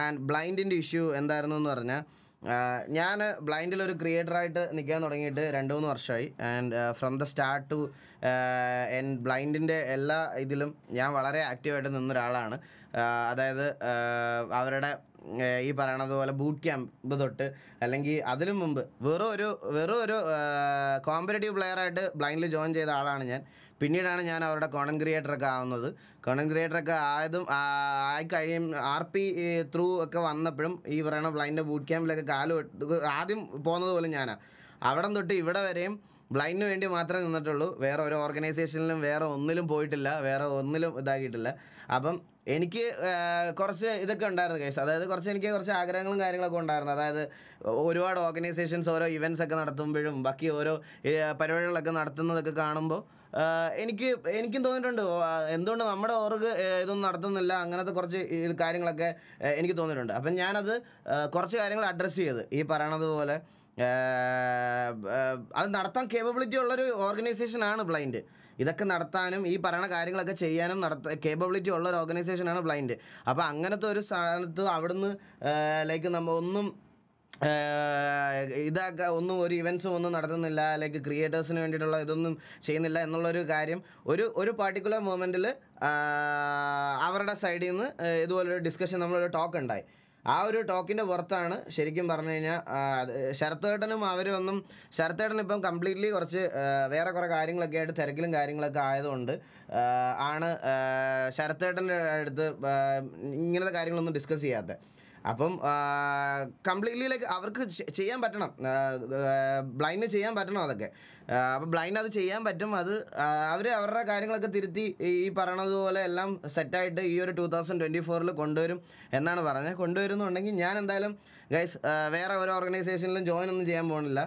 and ബ്ലൈൻഡിൻ്റെ issue എന്തായിരുന്നു എന്ന് പറഞ്ഞാൽ ഞാൻ ബ്ലൈൻഡിൽ ഒരു ക്രിയേറ്ററായിട്ട് നിൽക്കാൻ തുടങ്ങിയിട്ട് രണ്ട് മൂന്ന് വർഷമായി and from the start to end ബ്ലൈൻഡിൻ്റെ എല്ലാ ഇതിലും ഞാൻ വളരെ ആക്റ്റീവായിട്ട് നിന്ന ഒരാളാണ് അതായത് അവരുടെ ഈ പറയണത് പോലെ ബൂട്ട് ക്യാമ്പ് തൊട്ട് അല്ലെങ്കിൽ അതിലും മുമ്പ് വെറും ഒരു വെറും ഒരു കോമ്പറ്റേറ്റീവ് പ്ലെയറായിട്ട് ബ്ലൈൻഡിൽ ജോയിൻ ചെയ്ത ആളാണ് ഞാൻ പിന്നീടാണ് ഞാൻ അവരുടെ കോണൻ ക്രിയേറ്ററൊക്കെ ആവുന്നത് കോണൻ ക്രിയേറ്ററൊക്കെ ആയതും ആയി കഴിയും ആർ പി ത്രൂ ഒക്കെ വന്നപ്പോഴും ഈ പറയണ ബ്ലൈൻഡ് ബൂട്ട് ക്യാമ്പിലൊക്കെ കാലം ആദ്യം പോകുന്നത് പോലും ഞാനാണ് അവിടം തൊട്ട് ഇവിടെ വരെയും ബ്ലൈൻഡിന് വേണ്ടി മാത്രമേ നിന്നിട്ടുള്ളൂ വേറെ ഒരു ഓർഗനൈസേഷനിലും വേറെ ഒന്നിലും പോയിട്ടില്ല വേറെ ഒന്നിലും ഇതാക്കിയിട്ടില്ല അപ്പം എനിക്ക് കുറച്ച് ഇതൊക്കെ ഉണ്ടായിരുന്നു കേസ് അതായത് കുറച്ച് എനിക്ക് കുറച്ച് ആഗ്രഹങ്ങളും കാര്യങ്ങളൊക്കെ ഉണ്ടായിരുന്നു അതായത് ഒരുപാട് ഓർഗനൈസേഷൻസ് ഓരോ ഇവൻറ്റ്സ് ഒക്കെ നടത്തുമ്പോഴും ബാക്കി ഓരോ പരിപാടികളൊക്കെ നടത്തുന്നതൊക്കെ കാണുമ്പോൾ എനിക്ക് എനിക്കും തോന്നിയിട്ടുണ്ട് എന്തുകൊണ്ട് നമ്മുടെ ഓർഗ് ഇതൊന്നും നടത്തുന്നില്ല അങ്ങനത്തെ കുറച്ച് കാര്യങ്ങളൊക്കെ എനിക്ക് തോന്നിയിട്ടുണ്ട് അപ്പം ഞാനത് കുറച്ച് കാര്യങ്ങൾ അഡ്രസ്സ് ചെയ്ത് ഈ പറയണത് പോലെ അത് നടത്താൻ കേപ്പബിലിറ്റി ഉള്ളൊരു ഓർഗനൈസേഷനാണ് ബ്ലൈൻഡ് ഇതൊക്കെ നടത്താനും ഈ പറയുന്ന കാര്യങ്ങളൊക്കെ ചെയ്യാനും നടത്ത കേപ്പബിലിറ്റി ഉള്ള ഒരു ഓർഗനൈസേഷനാണ് ബ്ലൈൻഡ് അപ്പോൾ അങ്ങനത്തെ ഒരു സ്ഥാനത്ത് അവിടുന്ന് ലൈക്ക് നമ്മൾ ഒന്നും ഇതൊക്കെ ഒന്നും ഒരു ഇവൻസും ഒന്നും നടത്തുന്നില്ല ലൈക്ക് ക്രിയേറ്റേഴ്സിന് വേണ്ടിയിട്ടുള്ള ഇതൊന്നും ചെയ്യുന്നില്ല എന്നുള്ളൊരു കാര്യം ഒരു ഒരു പാർട്ടിക്കുലർ മൊമെൻറ്റിൽ അവരുടെ സൈഡിൽ നിന്ന് ഇതുപോലൊരു ഡിസ്കഷൻ നമ്മളൊരു ടോക്ക് ഉണ്ടായി ആ ഒരു ടോക്കിൻ്റെ പുറത്താണ് ശരിക്കും പറഞ്ഞു കഴിഞ്ഞാൽ ശരത്തേട്ടനും ഒന്നും ശരത്തേട്ടൻ ഇപ്പം കംപ്ലീറ്റ്ലി കുറച്ച് വേറെ കുറേ കാര്യങ്ങളൊക്കെ ആയിട്ട് തിരക്കിലും കാര്യങ്ങളൊക്കെ ആയതുകൊണ്ട് ആണ് ശരത്തേട്ടൻ്റെ അടുത്ത് ഇങ്ങനത്തെ കാര്യങ്ങളൊന്നും ഡിസ്കസ് ചെയ്യാത്തത് അപ്പം കംപ്ലീറ്റ്ലി ലൈക്ക് അവർക്ക് ചെയ്യാൻ പറ്റണം ബ്ലൈൻഡ് ചെയ്യാൻ പറ്റണം അതൊക്കെ അപ്പോൾ ബ്ലൈൻഡ് അത് ചെയ്യാൻ പറ്റും അത് അവർ അവരുടെ കാര്യങ്ങളൊക്കെ തിരുത്തി ഈ പറയണതുപോലെ എല്ലാം സെറ്റായിട്ട് ഈ ഒരു ടൂ തൗസൻഡ് ട്വൻറ്റി ഫോറിൽ കൊണ്ടുവരും എന്നാണ് പറഞ്ഞത് കൊണ്ടുവരുന്നുണ്ടെങ്കിൽ ഞാൻ എന്തായാലും ഗൈസ് വേറെ ഒരു ഓർഗനൈസേഷനിലും ജോയിൻ ഒന്നും ചെയ്യാൻ പോകുന്നില്ല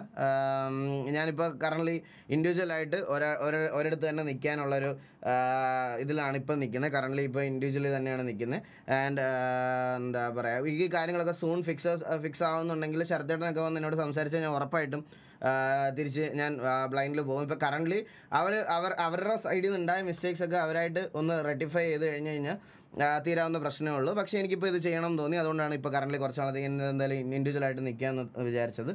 ഞാനിപ്പോൾ കറൻ്റ്ലി ഇൻഡിവിജ്വലായിട്ട് ഒരാ ഒരിടത്ത് തന്നെ നിൽക്കാനുള്ളൊരു ഇതിലാണ് ഇപ്പോൾ നിൽക്കുന്നത് കറൻ്റ്ലി ഇപ്പോൾ ഇൻഡിവിജ്വലി തന്നെയാണ് നിൽക്കുന്നത് ആൻഡ് എന്താ പറയുക ഈ കാര്യങ്ങളൊക്കെ സൂൺ ഫിക്സ് ഫിക്സ് ആവുന്നുണ്ടെങ്കിൽ ശരദേട്ടനൊക്കെ വന്ന് എന്നോട് സംസാരിച്ചാൽ ഞാൻ ഉറപ്പായിട്ടും തിരിച്ച് ഞാൻ ബ്ലൈൻഡിൽ പോകും ഇപ്പോൾ കറൻ്റ്ലി അവർ അവർ അവരുടെ സൈഡിൽ ഉണ്ടായ മിസ്റ്റേക്സ് ഒക്കെ അവരായിട്ട് ഒന്ന് റെട്ടിഫൈ ചെയ്ത് കഴിഞ്ഞ് കഴിഞ്ഞാൽ തീരാവുന്ന പ്രശ്നമേ ഉള്ളൂ പക്ഷേ എനിക്കിപ്പോൾ ഇത് ചെയ്യണം തോന്നി അതുകൊണ്ടാണ് ഇപ്പോൾ കറൻ്റ് കുറച്ച് എന്തായാലും ഇൻഡിവിജ്വലായിട്ട് എന്ന് വിചാരിച്ചത്